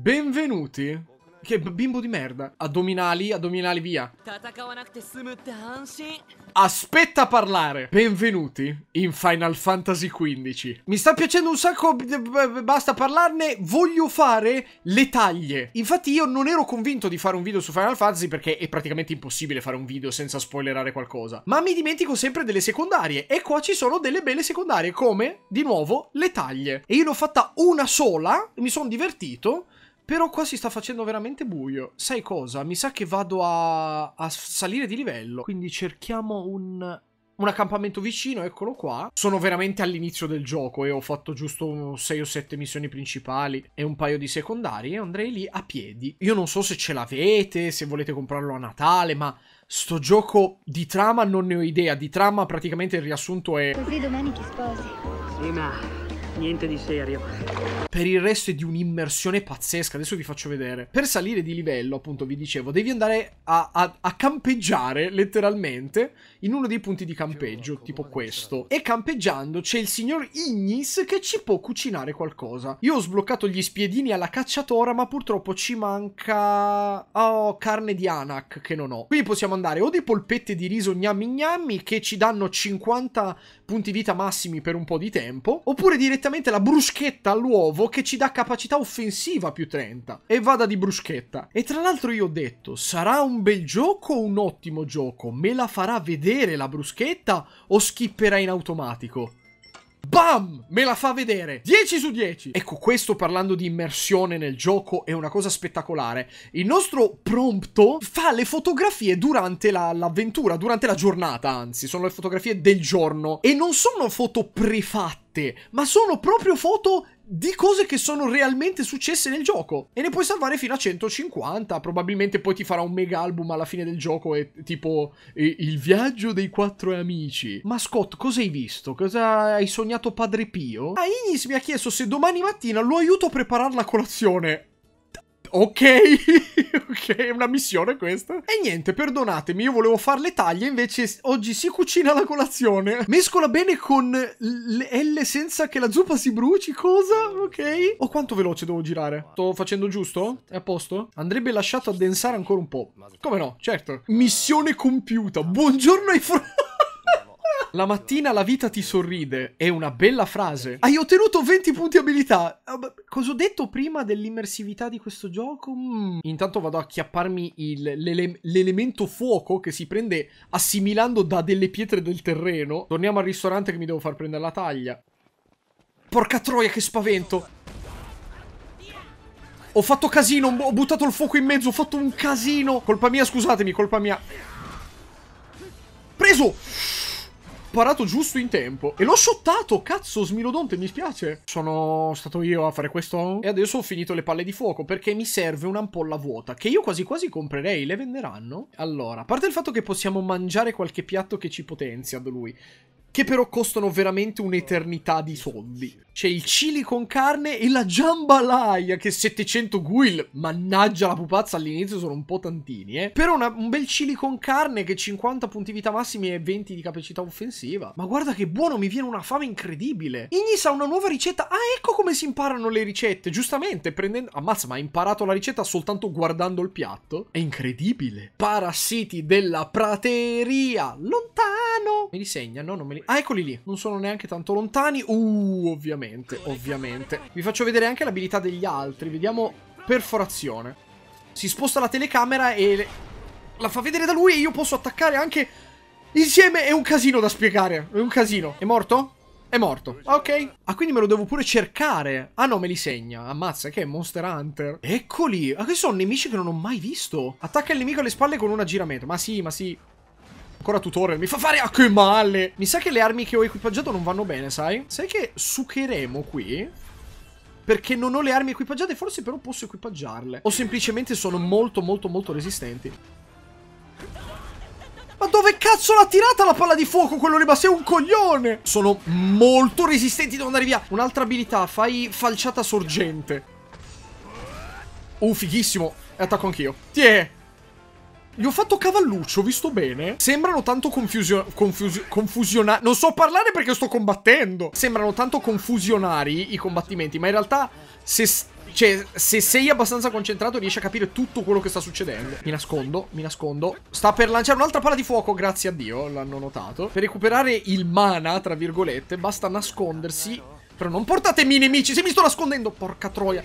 Benvenuti. Che bimbo di merda. Addominali, addominali via. Aspetta a parlare. Benvenuti in Final Fantasy XV. Mi sta piacendo un sacco, basta parlarne. Voglio fare le taglie. Infatti io non ero convinto di fare un video su Final Fantasy perché è praticamente impossibile fare un video senza spoilerare qualcosa. Ma mi dimentico sempre delle secondarie. E qua ci sono delle belle secondarie come, di nuovo, le taglie. E io ne ho fatta una sola, mi sono divertito. Però qua si sta facendo veramente buio. Sai cosa? Mi sa che vado a, a salire di livello. Quindi cerchiamo un un accampamento vicino, eccolo qua. Sono veramente all'inizio del gioco e eh. ho fatto giusto 6 o 7 missioni principali e un paio di secondarie e andrei lì a piedi. Io non so se ce l'avete, se volete comprarlo a Natale, ma sto gioco di trama non ne ho idea. Di trama praticamente il riassunto è... Così domani ti sposi. Sì, ma niente di serio. Per il resto è di un'immersione pazzesca, adesso vi faccio vedere. Per salire di livello, appunto, vi dicevo, devi andare a, a, a campeggiare letteralmente in uno dei punti di campeggio, tipo questo. E campeggiando c'è il signor Ignis che ci può cucinare qualcosa. Io ho sbloccato gli spiedini alla cacciatora, ma purtroppo ci manca... Oh, carne di anac che non ho. Quindi possiamo andare o di polpette di riso gnammi gnammi che ci danno 50 punti vita massimi per un po' di tempo, oppure direttamente direttamente la bruschetta all'uovo che ci dà capacità offensiva più 30. E vada di bruschetta. E tra l'altro io ho detto, sarà un bel gioco o un ottimo gioco? Me la farà vedere la bruschetta o skipperà in automatico? Bam! Me la fa vedere. 10 su 10. Ecco, questo parlando di immersione nel gioco è una cosa spettacolare. Il nostro prompto fa le fotografie durante l'avventura, durante la giornata, anzi, sono le fotografie del giorno. E non sono foto prefatte carte, ma sono proprio foto di cose che sono realmente successe nel gioco. E ne puoi salvare fino a 150. Probabilmente poi ti farà un mega album alla fine del gioco e tipo il viaggio dei quattro amici. Ma Scott, cosa hai visto? Cosa hai sognato Padre Pio? Ah, Ignis mi ha chiesto se domani mattina lo aiuto a preparare la colazione. Ok, ok, è una missione questa. E niente, perdonatemi, io volevo fare le taglie, invece oggi si cucina la colazione. Mescola bene con L senza che la zuppa si bruci, cosa? Ok. O oh, quanto veloce devo girare? Sto facendo giusto? È a posto? Andrebbe lasciato addensare ancora un po'. Come no, certo. Missione compiuta. Buongiorno ai fratelli. La mattina la vita ti sorride. È una bella frase. Hai ottenuto 20 punti abilità. Ah, cosa ho detto prima dell'immersività di questo gioco? Mm. Intanto vado a acchiapparmi l'elemento fuoco che si prende assimilando da delle pietre del terreno. Torniamo al ristorante che mi devo far prendere la taglia. Porca troia che spavento. Ho fatto casino, ho buttato il fuoco in mezzo, ho fatto un casino. Colpa mia, scusatemi, colpa mia. Preso! parato giusto in tempo. E l'ho shottato, cazzo, smilodonte, mi spiace. Sono stato io a fare questo. E adesso ho finito le palle di fuoco perché mi serve un'ampolla vuota. Che io quasi quasi comprerei, le venderanno? Allora, a parte il fatto che possiamo mangiare qualche piatto che ci potenzia, lui che però costano veramente un'eternità di soldi. C'è il chili con carne e la jambalaya, che 700 guil, mannaggia la pupazza, all'inizio sono un po' tantini, eh. Però una, un bel chili con carne che 50 punti vita massimi e 20 di capacità offensiva. Ma guarda che buono, mi viene una fame incredibile. Ignis ha una nuova ricetta. Ah, ecco come si imparano le ricette, giustamente, prendendo... Ammazza, ma ha imparato la ricetta soltanto guardando il piatto? È incredibile. Parassiti della prateria, lontano Me li segna? No, non me li... Ah, eccoli lì. Non sono neanche tanto lontani. Uh, ovviamente, ovviamente. Vi faccio vedere anche l'abilità degli altri. Vediamo perforazione. Si sposta la telecamera e... Le... La fa vedere da lui e io posso attaccare anche... Insieme è un casino da spiegare. È un casino. È morto? È morto. Ah, ok. Ah, quindi me lo devo pure cercare. Ah no, me li segna. Ammazza, che è Monster Hunter. Eccoli. Ah, questi sono nemici che non ho mai visto. Attacca il nemico alle spalle con un aggiramento. Ma sì, ma sì. Ancora tutorial. Mi fa fare... Ah, che male! Mi sa che le armi che ho equipaggiato non vanno bene, sai? Sai che sucheremo qui? Perché non ho le armi equipaggiate, forse però posso equipaggiarle. O semplicemente sono molto, molto, molto resistenti. Ma dove cazzo l'ha tirata la palla di fuoco quello lì? Ma sei un coglione! Sono molto resistenti, devo andare via. Un'altra abilità, fai falciata sorgente. Uh, fighissimo. E attacco anch'io. Tiè! Gli ho fatto cavalluccio, visto bene? Sembrano tanto confusio... confusio... confusionari... Non so parlare perché sto combattendo! Sembrano tanto confusionari i combattimenti, ma in realtà se... Cioè, se sei abbastanza concentrato riesci a capire tutto quello che sta succedendo. Mi nascondo, mi nascondo. Sta per lanciare un'altra palla di fuoco, grazie a Dio, l'hanno notato. Per recuperare il mana, tra virgolette, basta nascondersi. Però non portatemi i nemici, se mi sto nascondendo, porca troia.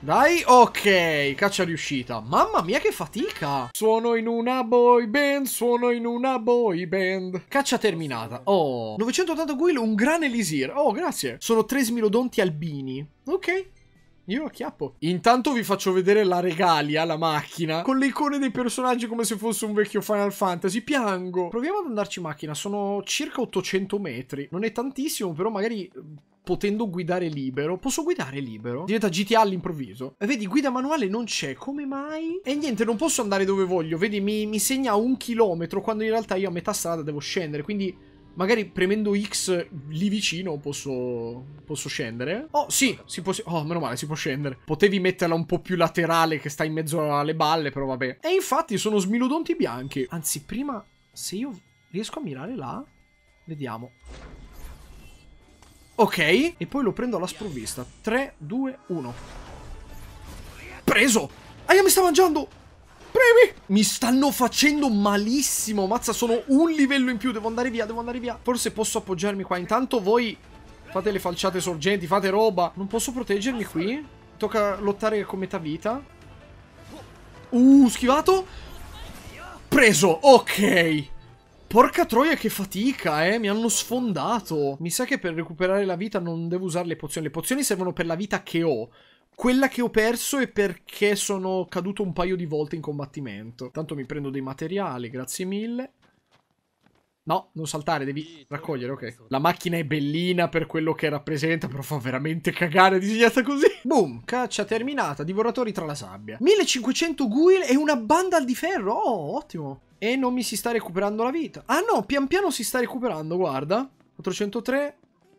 Dai, ok, caccia riuscita. Mamma mia che fatica! Suono in una boy band, suono in una boy band. Caccia terminata. Oh, 980 guil, un gran elisir. Oh, grazie. Sono tre smilodonti albini. Ok, io lo chiappo. Intanto vi faccio vedere la regalia, la macchina, con le icone dei personaggi come se fosse un vecchio Final Fantasy. Piango. Proviamo ad andarci in macchina, sono circa 800 metri. Non è tantissimo, però magari potendo guidare libero, posso guidare libero? Diventa GTA all'improvviso. vedi, guida manuale non c'è, come mai? E niente, non posso andare dove voglio, vedi, mi, mi segna un chilometro quando in realtà io a metà strada devo scendere, quindi... Magari premendo X lì vicino posso, posso scendere. Oh, sì, si può... Oh, meno male, si può scendere. Potevi metterla un po' più laterale che sta in mezzo alle balle, però vabbè. E infatti sono smilodonti bianchi. Anzi, prima, se io riesco a mirare là, vediamo. Ok, e poi lo prendo alla sprovvista. 3, 2, 1. Preso! Aia, mi sta mangiando! Premi! Mi stanno facendo malissimo, mazza, sono un livello in più, devo andare via, devo andare via. Forse posso appoggiarmi qua, intanto voi fate le falciate sorgenti, fate roba. Non posso proteggermi qui? Tocca lottare con metà vita. Uh, schivato! Preso, ok! Porca troia che fatica, eh, mi hanno sfondato. Mi sa che per recuperare la vita non devo usare le pozioni. Le pozioni servono per la vita che ho. Quella che ho perso è perché sono caduto un paio di volte in combattimento. Tanto mi prendo dei materiali, grazie mille. No, non saltare, devi raccogliere, ok. La macchina è bellina per quello che rappresenta, però fa veramente cagare disegnata così. Boom, caccia terminata, divoratori tra la sabbia. 1500 guil e una banda di ferro, oh, ottimo. E non mi si sta recuperando la vita. Ah no, pian piano si sta recuperando, guarda. 403,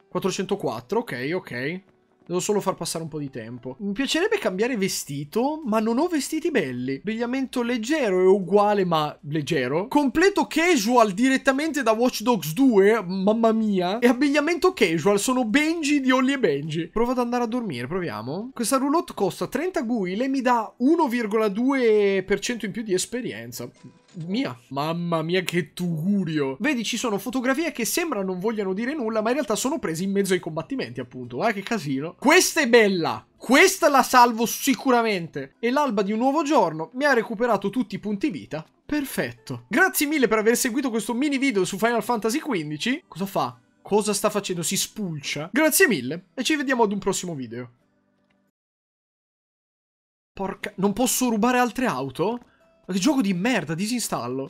404, ok, ok. Devo solo far passare un po' di tempo. Mi piacerebbe cambiare vestito, ma non ho vestiti belli. Abbigliamento leggero è uguale, ma leggero. Completo casual direttamente da Watch Dogs 2, mamma mia. E abbigliamento casual, sono Benji di Ollie e Benji. Provo ad andare a dormire, proviamo. Questa roulotte costa 30 gui, lei mi dà 1,2% in più di esperienza mia. Mamma mia, che tugurio. Vedi, ci sono fotografie che sembra non vogliano dire nulla, ma in realtà sono prese in mezzo ai combattimenti, appunto. Guarda ah, che casino. Questa è bella. Questa la salvo sicuramente. E l'alba di un nuovo giorno mi ha recuperato tutti i punti vita. Perfetto. Grazie mille per aver seguito questo mini video su Final Fantasy XV. Cosa fa? Cosa sta facendo? Si spulcia? Grazie mille e ci vediamo ad un prossimo video. Porca... Non posso rubare altre auto? Ma che gioco di merda, disinstallo.